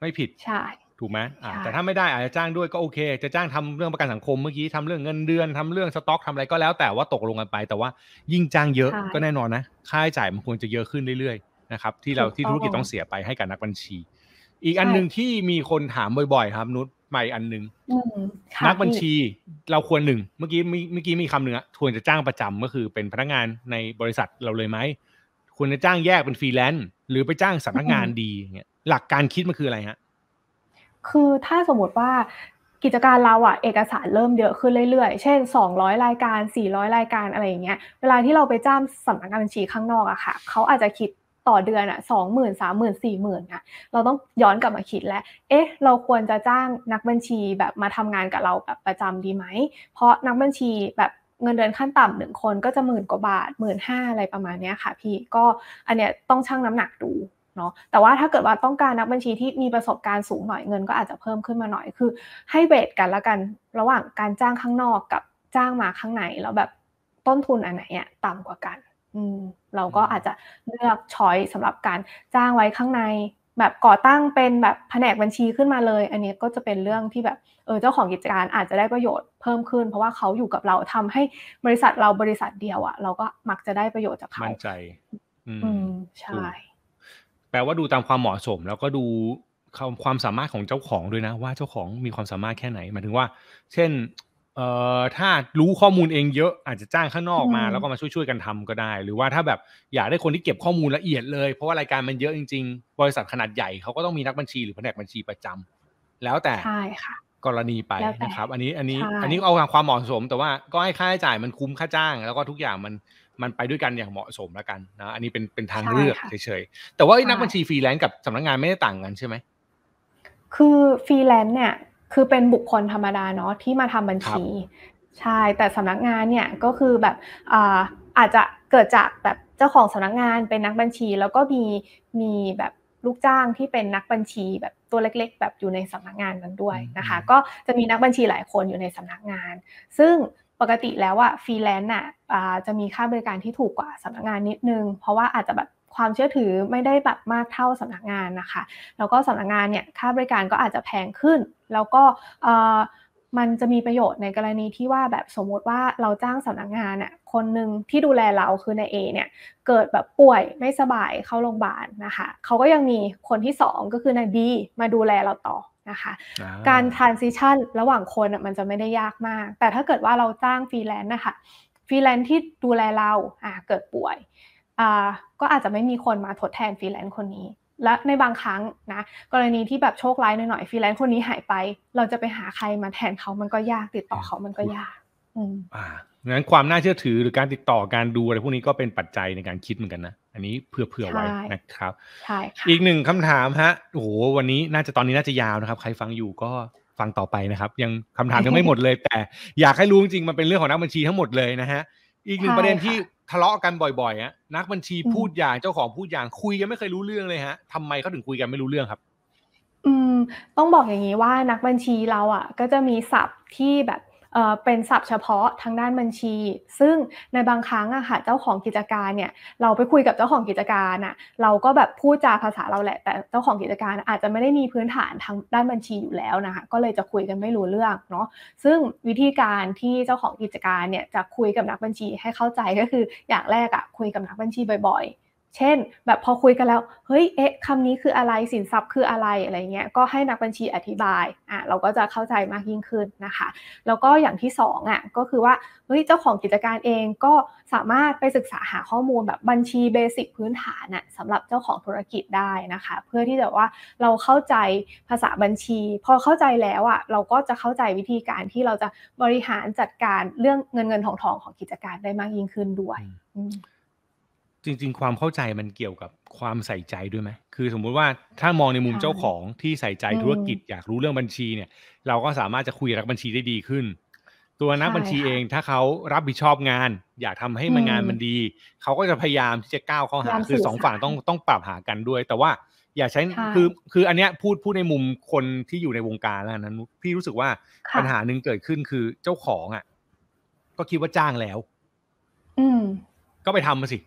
ไม่ผิดใช่ถูกไหม แต่ถ้าไม่ได้อาจจะจ้างด้วยก็โอเค จะจ้างทำเรื่องประกันสังคม เมื่อกี้ทำเรื่องเงินเดือนทำเรื่องสต็อก ทำอะไรก็แล้วแต่ว่าตกลงกันไป แต่ว่ายิ่งจ้างเยอะก็แน่นอนนะ ค่าใช้จ่ายมันควรจะเยอะขึ้นเรื่อยๆนะครับที่เราที่ธุรกิจต้องเสียไปให้กับนักบัญชี อีกอันหนึ่งที่มีคนถามบ่อยๆ ครับนุชใหม่อันหนึ่งนักบัญชี เราควรหนึ่งเมื่อกี้เมื่อกี้มีคำหนึ่งอะควรจะจ้างประจำก็คือเป็นพนักงานในบริษัทเราเลยไหมควรจะจ้างแยกเป็นฟรีแลนซ์หรือไปจ้างสำนักงานดีเงี้ยหลักการคิดมันคืออะไรฮะคือถ้าสมมติว่ากิจการเราอะเอกสารเริ่มเยอะขึ้นเรื่อยๆ เช่น 200รายการ 400 รายการอะไรอย่างเงี้ย เวลาที่เราไปจ้างสำนักงานบัญชีข้างนอกอะค่ะ เขาอาจจะคิดต่อเดือนอะสองหมื่นสามหมื่นสี่หมื่นอะเราต้องย้อนกลับมาคิดแล้วเอ๊ะ เราควรจะจ้างนักบัญชีแบบมาทำงานกับเราแบบประจำดีไหม เพราะนักบัญชีแบบเงินเดือนขั้นต่ำหนึ่งคนก็จะหมื่นกว่าบาทหมื่นห้าอะไรประมาณนี้ค่ะ พี่ก็อันเนี้ยต้องชั่งน้ำหนักดูเนาะแต่ว่าถ้าเกิดว่าต้องการนักบัญชีที่มีประสบการณ์สูงหน่อยเงินก็อาจจะเพิ่มขึ้นมาหน่อยคือ ให้เวทกันละกันระหว่างการจ้างข้างนอกกับจ้างมาข้างในแล้วแบบต้นทุนอันไหนอะต่ำกว่ากันเราก็อาจจะเลือกช้อยสำหรับการจ้างไว้ข้างใน แบบก่อตั้งเป็นแบบแผนกบัญชีขึ้นมาเลย อันนี้ก็จะเป็นเรื่องที่แบบเออเจ้าของกิจการอาจจะได้ประโยชน์เพิ่มขึ้น เพราะว่าเขาอยู่กับเราทำให้บริษัทเราบริษัทเดียวอะ่ะเราก็มักจะได้ประโยชน์จากเขามั่นใจ อืมใช่แปลว่าดูตามความเหมาะสมแล้วก็ดูความความสามารถของเจ้าของด้วยนะ ว่าเจ้าของมีความสามารถแค่ไหนหมายถึงว่า เช่นเอ่อถ้ารู้ข้อมูลเองเยอะอาจจะจ้างข้างนอกมาแล้วก็มาช่วยๆกันทำก็ได้ หรือว่าถ้าแบบอยากได้คนที่เก็บข้อมูลละเอียดเลย เพราะว่ารายการมันเยอะจริง ๆ บริษัทขนาดใหญ่เขาก็ต้องมีนักบัญชีหรือแผนกบัญชีประจำ แล้วแต่ใช่ค่ะกรณีไปนะครับอันนี้อันนี้อันนี้เอาความเหมาะสม แต่ว่าก็ให้ค่าใช้จ่ายมันคุ้มค่าจ้าง แล้วก็ทุกอย่างมันมันไปด้วยกันอย่างเหมาะสมแล้วกันนะ อันนี้เป็นเป็นทางเลือกเฉยๆ แต่ว่านักบัญชีฟรีแลนซ์กับสำนักงานไม่ได้ต่างกันใช่ไหมคือฟรีแลนซ์เนี่ยคือเป็นบุคคลธรรมดาเนาะที่มาทำบัญชี ใช่ แต่สำนักงานเนี่ยก็คือแบบอาอาจจะเกิดจากแบบเจ้าของสำนักงาน เป็นนักบัญชีแล้วก็มีมีแบบลูกจ้างที่เป็นนักบัญชีแบบตัวเล็กๆ แบบอยู่ในสำนักงานนั้นด้วยนะคะ ก็จะมีนักบัญชีหลายคนอยู่ในสำนักงาน ซึ่งปกติแล้วอะฟรีแลนซ์อะจะมีค่าบริการที่ถูกกว่าสำนักงานนิดนึง เพราะว่าอาจจะแบบความเชื่อถือไม่ได้แบบมากเท่าสำนักงานนะคะแล้วก็สำนักงานเนี่ยค่าบริการก็อาจจะแพงขึ้น แล้วก็มันจะมีประโยชน์ในกรณีที่ว่าแบบสมมติว่าเราจ้างสำนักงงานน่ะคนหนึ่งที่ดูแลเราคือในายเอเนี่ย เกิดแบบป่วยไม่สบายเข้าโรงพยาบาล นะคะเขาก็ยังมีคนที่ 2 ก็คือในายบีมาดูแลเราต่อ นะคะ การ transition ระหว่างคนมันจะไม่ได้ยากมาก แต่ถ้าเกิดว่าเราจ้างฟรีแลนซ์นะคะฟรีแลนซ์ที่ดูแลเราเกิดป่วยก็อาจจะไม่มีคนมาทดแทนฟรีแลนซ์คนนี้และในบางครั้งนะ กรณีที่แบบโชคร้ายหน่อยๆฟรีแลนซ์คนนี้หายไป เราจะไปหาใครมาแทนเขามันก็ยากติดต่อเขามันก็ยากอืมอ่างั้นความน่าเชื่อถือหรือการติดต่อการดูอะไรพวกนี้ก็เป็นปัจจัยในการคิดเหมือนกันนะ อันนี้เพื่อเผื่อไว้นะครับใช่อีกหนึ่งคำถามฮะโอ้โหวันนี้น่าจะตอนนี้น่าจะยาวนะครับ ใครฟังอยู่ก็ฟังต่อไปนะครับ ยังคำถามยังไม่หมดเลย แต่ อยากให้รู้จริงมันเป็นเรื่องของนักบัญชีทั้งหมดเลยนะฮะอีกหนึ่งประเด็นที่ทะเลาะกันบ่อยๆ ฮะนักบัญชีพูดอย่าง เจ้าของพูดอย่างคุยกันไม่เคยรู้เรื่องเลยฮะ ทำไมเขาถึงคุยกันไม่รู้เรื่องครับ อืม ต้องบอกอย่างนี้ว่านักบัญชีเราอ่ะ ก็จะมีศัพท์ที่แบบเป็นศัพท์เฉพาะทางด้านบัญชี ซึ่งในบางครั้งอะค่ะเจ้าของกิจการเนี่ยเราไปคุยกับเจ้าของกิจการอะเราก็แบบพูดจาภาษาเราแหละแต่เจ้าของกิจการอาจจะไม่ได้มีพื้นฐานทางด้านบัญชีอยู่แล้วนะคะก็เลยจะคุยกันไม่รู้เรื่องเนาะซึ่งวิธีการที่เจ้าของกิจการเนี่ยจะคุยกับนักบัญชี ให้เข้าใจก็คืออย่างแรกอะคุยกับนักบัญชีบ่อยๆเช่นแบบพอคุยกันแล้วเฮ้ยเอ๊ะคำนี้คืออะไรสินทรัพย์คืออะไรอะไรเงี้ยก็ให้นักบัญชีอธิบายอ่ะเราก็จะเข้าใจมากยิ่งขึ้นนะคะแล้วก็อย่างที่สองอ่ะก็คือว่าเฮ้ยเจ้าของกิจการเองก็สามารถไปศึกษาหาข้อมูลแบบบัญชีเบสิกพื้นฐานอ่ะสำหรับเจ้าของธุรกิจได้นะคะ เพื่อที่จะว่าเราเข้าใจภาษาบัญชี พอเข้าใจแล้วอ่ะเราก็จะเข้าใจวิธีการที่เราจะบริหารจัดการเรื่องเงินเงินทองทองของกิจการได้มากยิ่งขึ้นด้วยจริงๆ ความเข้าใจมันเกี่ยวกับความใส่ใจด้วยไหม คือสมมุติว่าถ้ามองในมุมเจ้าของที่ใส่ใจธุรกิจอยากรู้เรื่องบัญชีเนี่ย เราก็สามารถจะคุยรับกบัญชีได้ดีขึ้น ตัวนักบัญชีเองถ้าเขารับผิดชอบงาน อยากทำให้มันงานมันดี เขาก็จะพยายามที่จะก้าวเข้าหา คือสองฝั่งต้องต้องปรับหากันด้วย แต่ว่า อย่าใช้คือ คือ อันเนี้ย พูดพูดในมุมคนที่อยู่ในวงการแล้วนั้นพี่รู้สึกว่าปัญหาหนึ่งเกิดขึ้นคือเจ้าของอ่ะ ก็คิดว่าจ้างแล้ว อืมก็ไปทำมาสิ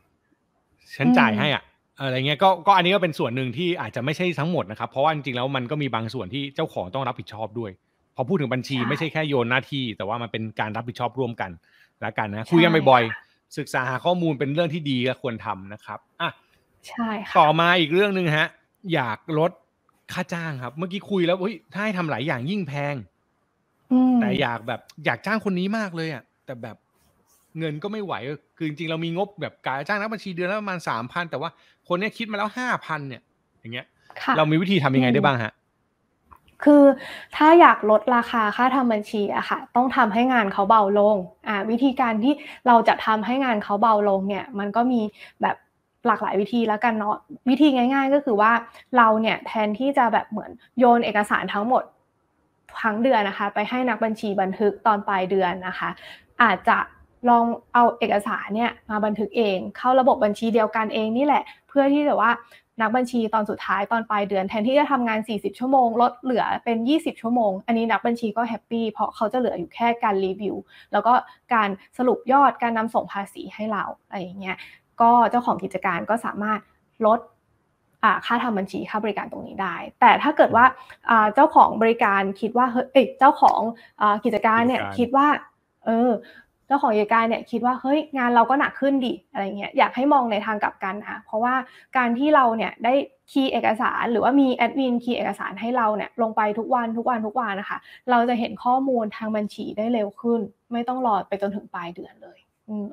ฉันจ่ายให้อ่ะอะไรเงี้ยก็ก็อันนี้ก็เป็นส่วนหนึ่งที่อาจจะไม่ใช่ทั้งหมดนะครับ เพราะว่าจริงๆแล้วมันก็มีบางส่วนที่เจ้าของต้องรับผิดชอบด้วยพอพูดถึงบัญชีไม่ใช่แค่โยนหน้าที่ แต่ว่ามันเป็นการรับผิดชอบร่วมกันละกันนะคุยกันบ่อยๆศึกษาหาข้อมูลเป็นเรื่องที่ดีและควรทำนะครับอ่ะใช่ค่ะต่อมาอีกเรื่องหนึ่งฮะ อยากลดค่าจ้างครับเมื่อกี้คุยแล้วเฮ้ยถ้าให้ทำหลายอย่างยิ่งแพงแต่อยากแบบ อยากจ้างคนนี้มากเลยอ่ะแต่แบบเงินก็ไม่ไหว คือจริง ๆ เรามีงบแบบการจ้างนักบัญชีเดือนละประมาณสามพันแต่ว่าคนเนี้ยคิดมาแล้วห้าพันเนี่ย อย่างเงี้ย เรามีวิธีทำยังไงได้บ้างฮะ คือถ้าอยากลดราคาค่าทำบัญชีอะค่ะต้องทำให้งานเขาเบาลง อ่าวิธีการที่เราจะทำให้งานเขาเบาลงเนี่ย มันก็มีแบบหลากหลายวิธีแล้วกันเนาะวิธีง่าย ๆ ก็คือว่าเราเนี่ยแทนที่จะแบบเหมือนโยนเอกสารทั้งหมด ทั้งเดือนนะคะ ไปให้นักบัญชีบันทึกตอนปลายเดือนนะคะ อาจจะลองเอาเอกสารเนี่ยมาบันทึกเอง เข้าระบบบัญชีเดียวกันเองนี่แหละ เพื่อที่จะว่านักบัญชีตอนสุดท้ายตอนปลายเดือน แทนที่จะทำงาน 40 ชั่วโมง ลดเหลือเป็น 20 ชั่วโมง อันนี้นักบัญชีก็แฮปปี้เพราะเขาจะเหลืออยู่แค่การรีวิว แล้วก็การสรุปยอดการนำส่งภาษีให้เราอะไรอย่างเงี้ยก็เจ้าของกิจการก็สามารถลดค่าทำบัญชีค่าบริการตรงนี้ได้ แต่ถ้าเกิดว่าเจ้าของบริการคิดว่าเฮ้ยเจ้าของกิจการเนี่ยคิดว่าเออเจ้าของกิจการเนี่ยคิดว่าเฮ้ยงานเราก็หนักขึ้นดิอะไรเงี้ยอยากให้มองในทางกลับกันค่ะเพราะว่าการที่เราเนี่ยได้คีย์เอกสารหรือว่ามีแอดมินคีย์เอกสารให้เราเนี่ยลงไปทุกวันทุกวันทุกวันนะคะเราจะเห็นข้อมูลทางบัญชีได้เร็วขึ้น ไม่ต้องรอไปจนถึงปลายเดือนเลย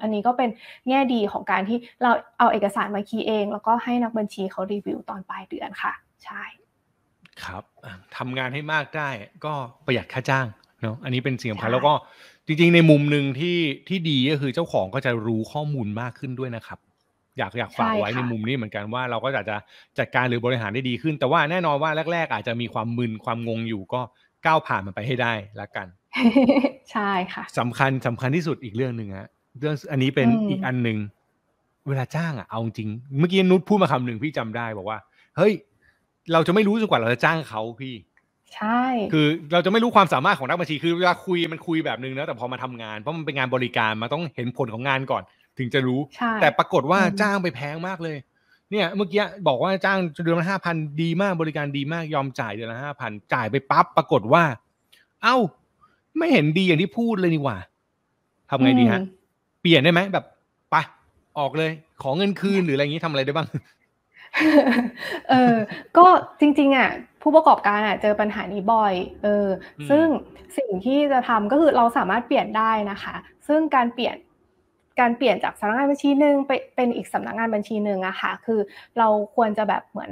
อันนี้ก็เป็นแง่ดีของการที่เราเอาเอกสารมาคีย์เอง แล้วก็ให้นักบัญชีเขารีวิวตอนปลายเดือนค่ะใช่ครับทำงานให้มากได้ ก็ประหยัดค่าจ้างเนาะอันนี้เป็นเสียงพคันแล้วก็จริงๆ ในมุมหนึ่งที่ที่ดีก็คือ เจ้าของก็จะรู้ข้อมูลมากขึ้นด้วยนะครับ อยากอยากฝากไว้ในมุมนี้เหมือนกันว่าเราก็อาจจะจัดการหรือบริหารได้ดีขึ้น แต่ว่าแน่นอนว่าแรก ๆ อาจจะมีความมึนความงงอยู่ก็ก้าวผ่านมันไปให้ได้ละกันใช่ค่ะ สำคัญสำคัญที่สุดอีกเรื่องหนึ่งฮะเรื่องอันนี้เป็นอีกอันหนึ่งเวลาจ้างอ่ะเอาจริง เมื่อกี้นุชพูดมาคำหนึ่งพี่จำได้บอกว่า เฮ้ย เราจะไม่รู้จนกว่าเราจะจ้างเขาพี่ใช่ คือ เราจะไม่รู้ความสามารถของนักบัญชีคือเวลาคุยมันคุยแบบนึงนะแต่พอมาทำงานเพราะมันเป็นงานบริการมาต้องเห็นผลของงานก่อน ถึงจะรู้ แต่ปรากฏว่าจ้างไปแพงมากเลย เนี่ย เมื่อกี้บอกว่าจ้างเดือนละห้าพันดีมากบริการดีมากยอมจ่ายเดือนละห้าพันจ่ายไปปั๊บปรากฏว่า เอ้า ไม่เห็นดีอย่างที่พูดเลยนี่หว่า ทำไงดีฮะ เปลี่ยนได้ไหมแบบไปออกเลย ขอเงินคืนหรืออะไรอย่างนี้ทำอะไรได้บ้าง เออ ก็จริง ๆ อ่ะผู้ประกอบการอ่ะเจอปัญหานี้บ่อย เออ ซึ่งสิ่งที่จะทำก็คือเราสามารถเปลี่ยนได้นะคะ ซึ่งการเปลี่ยน การเปลี่ยนจากสำนักงานบัญชีหนึ่งไปเป็นอีกสำนักงานบัญชีหนึ่งอะค่ะ คือเราควรจะแบบเหมือน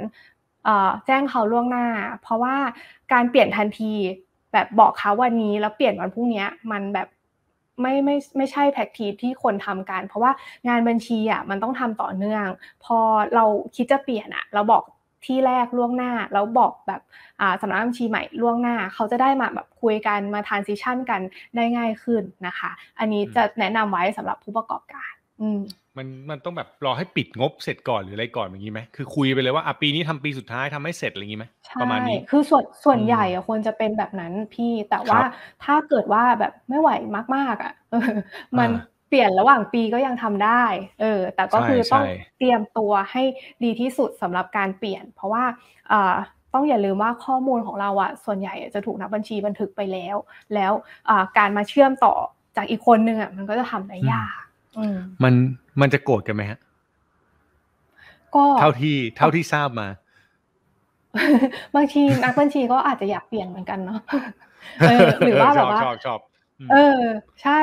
แจ้งเขาล่วงหน้า เพราะว่าการเปลี่ยนทันที แบบบอกเขาวันนี้แล้วเปลี่ยนวันพรุ่งนี้มันแบบไม่ไม่ไม่ใช่แพ็กทีที่คนทำกันเพราะว่างานบัญชีอ่ะมันต้องทำต่อเนื่อง พอเราคิดจะเปลี่ยนอ่ะ เราบอกที่แรกล่วงหน้าแล้วบอกแบบสำนักบัญชีใหม่ล่วงหน้า เขาจะได้มาแบบคุยกันมาทานซิชั่น กันได้ง่ายขึ้นนะคะ อันนี้จะแนะนำไว้สำหรับผู้ประกอบการ อืมันมันต้องแบบรอให้ปิดงบเสร็จก่อนหรืออะไรก่อนอย่างนี้ไหมคือคุยไปเลยว่าอ่ะปีนี้ทำปีสุดท้ายทำให้เสร็จอะไรอย่างนี้ไหมประมาณนี้คือส่วนส่วนใหญ่อะควรจะเป็นแบบนั้นพี่แต่ว่าถ้าเกิดว่าแบบไม่ไหวมากๆอ่ะมันเปลี่ยนระหว่างปีก็ยังทำได้ เออ แต่ก็คือต้องเตรียมตัวให้ดีที่สุดสำหรับการเปลี่ยน เพราะว่าต้องอย่าลืมว่าข้อมูลของเราอะส่วนใหญ่จะถูกนักบัญชีบันทึกไปแล้ว แล้วการมาเชื่อมต่อจากอีกคนหนึ่งอะมันก็จะทำได้ยากมันมันจะโกรธกันไหมฮะ ก็เท่าที่ เท่าที่ทราบมาบางทีนักบัญชีก็อาจจะอยากเปลี่ยนเหมือนกันเนาะหรือว่าแบบว่าชอบชอบเออ ใช่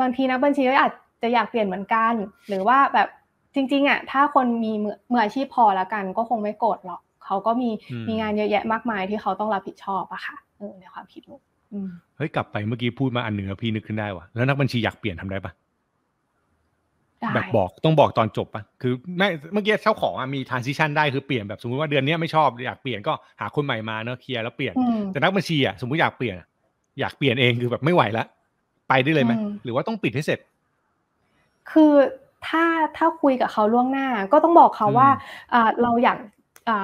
บางทีนักบัญชีก็อาจจะอยากเปลี่ยนเหมือนกัน หรือว่าแบบจริงๆอ่ะถ้าคนมีมืออาชีพพอแล้วกัน ก็คงไม่โกรธหรอกเขาก็มีมีงานเยอะแยะมากมายที่เขาต้องรับผิดชอบอะค่ะในความคิดนูกเฮ้ยกลับไปเมื่อกี้พูดมาอันหนึ่งพี่นึกขึ้นได้ว่ะแล้วนักบัญชีอยากเปลี่ยนทำได้ปะแบบบอกต้องบอกตอนจบปะคือไม่เมื่อกี้เจ้าของมีทรานซิชันได้คือเปลี่ยนแบบสมมติว่าเดือนนี้ไม่ชอบ อยากเปลี่ยนก็หาคนใหม่มาเนาะเคลียร์แล้วเปลี่ยน แต่นักบัญชีอ่ะสมมติอยากเปลี่ยนอยากเปลี่ยนเองคือแบบไม่ไหวละไปได้เลยไหมหรือว่าต้องปิดให้เสร็จ คือถ้าถ้าคุยกับเขาล่วงหน้า ก็ต้องบอกเขาว่าเราอยาก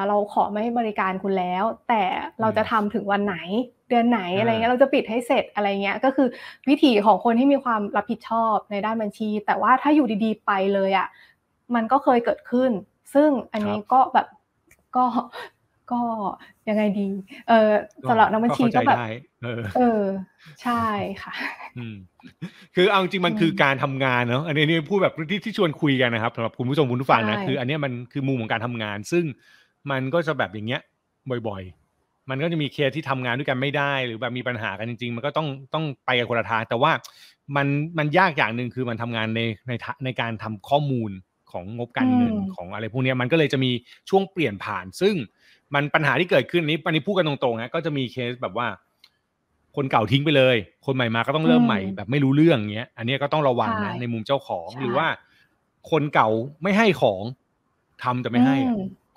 เราขอไม่บริการคุณแล้ว แต่เราจะทำถึงวันไหนเดือนไหนอะไรเงี้ยเราจะปิดให้เสร็จอะไรเงี้ย ก็คือวิถีของคนที่มีความรับผิดชอบในด้านบัญชี แต่ว่าถ้าอยู่ดีๆ ไปเลยอ่ะมันก็เคยเกิดขึ้น ซึ่งอันนี้ก็แบบก็ก็ยังไงดี เออสำหรับนักบัญชีก็แบบ เออใช่ค่ะคือเอาจริงมันคือการทำงานเนาะ อันนี้นี่พูดแบบที่ที่ชวนคุยกันนะครับสำหรับคุณผู้ชมคุณผู้ฟังนะ คืออันนี้มันคือมุมของการทำงาน ซึ่งมันก็จะแบบอย่างเงี้ยบ่อยๆ มันก็จะมีเคสที่ทำงานด้วยกันไม่ได้ หรือแบบมีปัญหากันจริง ๆ มันก็ต้องต้องไปกับคนละทางแต่ว่ามันมันยากอย่างหนึ่งคือมันทำงานในในในการทำข้อมูลของงบการเงินของอะไรพวกนี้มันก็เลยจะมีช่วงเปลี่ยนผ่านซึ่งมันปัญหาที่เกิดขึ้นนี้ปันนี้พูดกันตรงๆนะก็จะมีเคสแบบว่า คนเก่าทิ้งไปเลย คนใหม่มาก็ต้องเริ่มใหม่แบบไม่รู้เรื่องเงี้ยอันนี้ก็ต้องระวังนะในมุมเจ้าของหรือว่า คนเก่าไม่ให้ของ ทำแต่ไม่ให้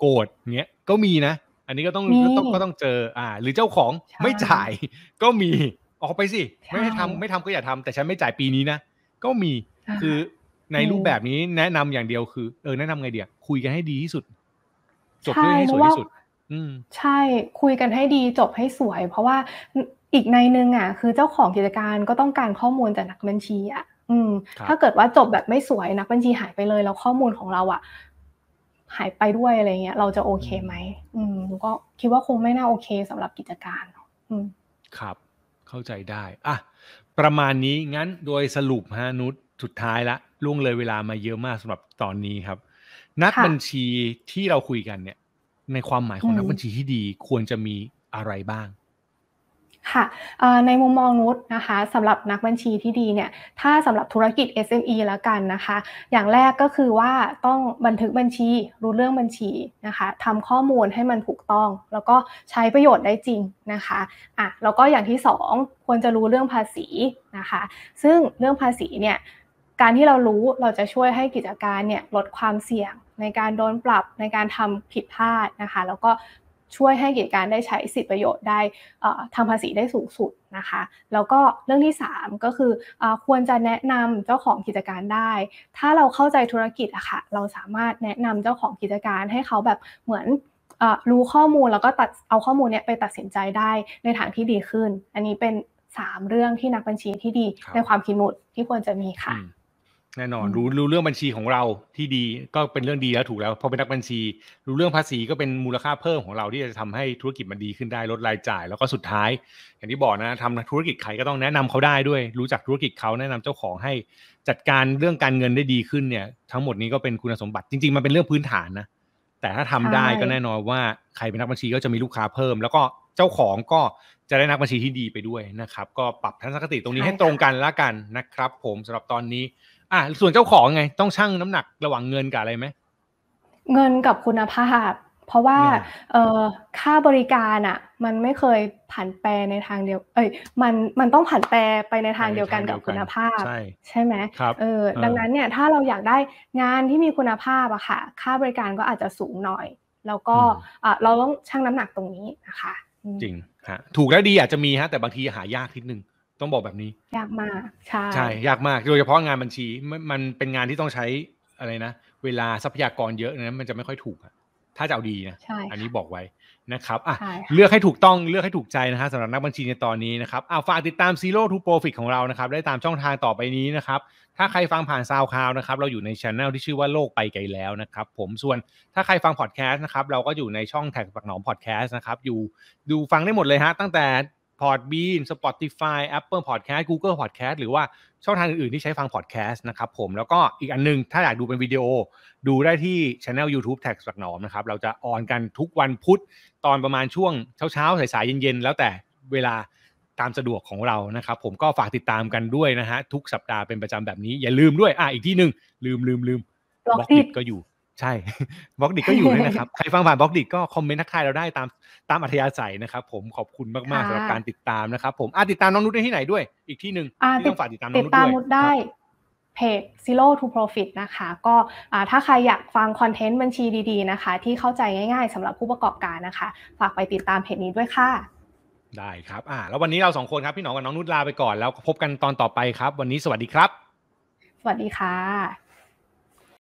โกรธเงี้ยก็มีนะอันนี้ก็ต้องก็ต้องก็ต้องเจอ อ่าหรือเจ้าของไม่จ่ายก็มี ออกไปสิไม่ให้ทำไม่ทำก็อย่าทำ แต่ฉันไม่จ่ายปีนี้นะก็มีคือในรูปแบบนี้แนะนำอย่างเดียวคือ เออแนะนำไงเดียวคุยกันให้ดีที่สุด จบเรื่องให้สวยที่สุดใช่คุยกันให้ดีจบให้สวย เพราะว่าอีกในนึงอ่ะคือเจ้าของกิจการก็ต้องการข้อมูลจากนักบัญชี อ่ะ อืม ถ้าเกิดว่าจบแบบไม่สวยนัก บัญชีหายไปเลย แล้วข้อมูลของเราอ่ะหายไปด้วยอะไรเงี้ย เราจะโอเคไหมอืมก็คิดว่าคงไม่น่าโอเคสำหรับกิจการ อืม ครับ เข้าใจได้อ่ะประมาณนี้งั้นโดยสรุปฮะนุชสุดท้ายละล่วงเลยเวลามาเยอะมากสำหรับตอนนี้ครับ นักบัญชีที่เราคุยกันเนี่ยในความหมายของนักบัญชีที่ดีควรจะมีอะไรบ้าง ค่ะในมุมมองนุชนะคะสำหรับนักบัญชีที่ดีเนี่ยถ้าสำหรับธุรกิจ SME แล้วกันนะคะ อย่างแรกก็คือว่าต้องบันทึกบัญชีรู้เรื่องบัญชีนะคะทำข้อมูลให้มันถูกต้อง แล้วก็ใช้ประโยชน์ได้จริงนะคะอ่ะแล้วก็อย่างที่สองควรจะรู้เรื่องภาษีนะคะซึ่งเรื่องภาษีเนี่ยการที่เรารู้เราจะช่วยให้กิจการเนี่ยลดความเสี่ยงในการโดนปรับในการทำผิดพลาดนะคะ แล้วก็ช่วยให้กิจการได้ใช้สิทธิประโยชน์ได้ทำภาษีได้สูงสุดนะคะ แล้วก็เรื่องที่3ก็คืออควรจะแนะนำเจ้าของกิจการได้ ถ้าเราเข้าใจธุรกิจอะคะ่ะเราสามารถแนะนำเจ้าของกิจการให้เขาแบบเหมือนรู้ข้อมูลแล้วก็ตัดเอาข้อมูลเนี้ยไปตัดสินใจได้ในทางที่ดีขึ้น อันนี้เป็น 3 เรื่องที่นักบัญชีที่ดีในความคิดนุดที่ควรจะมีค่ะแน่นอน รู้รู้เรื่องบัญชีของเราที่ดีก็เป็นเรื่องดีแล้วถูกแล้วพอเป็นนักบัญชี รู้เรื่องภาษีก็เป็นมูลค่าเพิ่มของเราที่จะทำให้ธุรกิจมันดีขึ้นได้ลดรายจ่ายแล้วก็สุดท้าย อย่างที่บอกนะทำธุรกิจใครก็ต้องแนะนำเขาได้ด้วย รู้จักธุรกิจเขาแนะนำเจ้าของให้จัดการเรื่องการเงินได้ดีขึ้นเนี่ย ทั้งหมดนี้ก็เป็นคุณสมบัติจริงๆมันเป็นเรื่องพื้นฐานนะแต่ถ้าทำได้ก็แน่นอนว่าใครเป็นนักบัญชีก็จะมีลูกค้าเพิ่ม แล้วก็เจ้าของก็จะได้นักบัญชีที่ดีไปด้วยนะครับก็ปรับทัศนคติตรงนี้ให้ตรงกันละกันนะครับ ผมสำหรับตอนนี้อ่ะส่วนเจ้าของไงต้องชั่งน้ำหนักระหว่างเงินกับอะไรไหมเงินกับคุณภาพ เพราะว่าเออค่าบริการอ่ะ มันไม่เคยผันแปรในทางเดียว เอ้ยมันมันต้องผันแปรไปในทางเดียวกันกับคุณภาพ ใช่ใช่ไหมครับเออดังนั้นเนี่ย ถ้าเราอยากได้งานที่มีคุณภาพอะค่ะ ค่าบริการก็อาจจะสูงหน่อย แล้วก็เราต้องชั่งน้ำหนักตรงนี้นะคะจริงฮะถูกและดีอาจจะมีฮะแต่บางทีหายากทีนึงต้องบอกแบบนี้ยากมาก ใช่ใช่ยากมากโดยเฉพาะงานบัญชีมันเป็นงานที่ต้องใช้อะไรนะ เวลาทรัพยากรเยอะนะมันจะไม่ค่อยถูก ถ้าจะเอาดีนะอันนี้บอกไว้นะครับอ่ะเลือกให้ถูกต้องเลือกให้ถูกใจนะครับสำหรับนักบัญชีในตอนนี้นะครับเอาฝากติดตาม Zero to Profit ของเรานะครับได้ตามช่องทางต่อไปนี้นะครับถ้าใครฟังผ่านซาวคลาวนะครับเราอยู่ในช anel ที่ชื่อว่าโลกไปไกลแล้วนะครับผมส่วนถ้าใครฟังพอดแคสต์นะครับเราก็อยู่ในช่องแท็กปักหนอมพอดแคสต์นะครับอยู่ดูฟังได้หมดเลยฮะตั้งแต่ Podbean Spotify Apple Podcast Google Podcast หรือว่าช่องทางอื่นๆที่ใช้ฟังพอดแคสต์นะครับผม แล้วก็อีกอันนึงถ้าอยากดูเป็นวิดีโอดูได้ที่ช anel YouTube แท็กสักหนอมนะครับ เราจะออนกันทุกวันพุธตอนประมาณช่วงเช้าๆ สายๆ เย็น ๆ แล้วแต่เวลาตามสะดวกของเรานะครับ ผมก็ฝากติดตามกันด้วยนะฮะ ทุกสัปดาห์เป็นประจำแบบนี้ อย่าลืมด้วยอ่ะอีกที่หนึ่งลืมลืมลืมบล็อกดิก็อยู่ใช่บล็อกดิก็อยู่ด้วยนะครับ ใครฟังผ่านบล็อกดิก็คอมเมนต์ทักทายเราได้ตามตามอัธยาศัยนะครับ ผมขอบคุณมากๆสำหรับการติดตามนะครับผมอาติดตามน้องนุชได้ที่ไหนด้วย อีกที่หนึ่งที่ต้องฝากติดตามน้องนุชด้วยติดตามนุชได้เพจ Zero to Profit นะคะ ก็ถ้าใครอยากฟังคอนเทนต์บัญชีดี ๆนะคะ ที่เข้าใจง่ายๆสำหรับผู้ประกอบการนะคะ ฝากไปติดตามเพจนี้ด้วยค่ะได้ครับอ่าแล้ววันนี้เราสองคนครับพี่หนองกับน้องนุชลาไปก่อนแล้ว พบกันตอนต่อไปครับ วันนี้สวัสดีครับ สวัสดีค่ะ